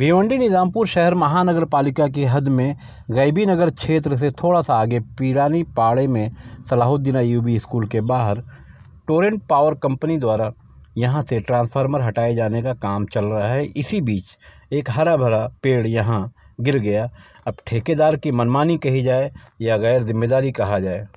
भिवंडी निज़ामपुर शहर महानगर पालिका की हद में गैबी नगर क्षेत्र से थोड़ा सा आगे पीरानी पाड़े में सलाहुद्दीन यूबी स्कूल के बाहर टोरेंट पावर कंपनी द्वारा यहां से ट्रांसफार्मर हटाए जाने का काम चल रहा है इसी बीच एक हरा भरा पेड़ यहां गिर गया अब ठेकेदार की मनमानी कही जाए या गैर जिम्मेदारी कहा जाए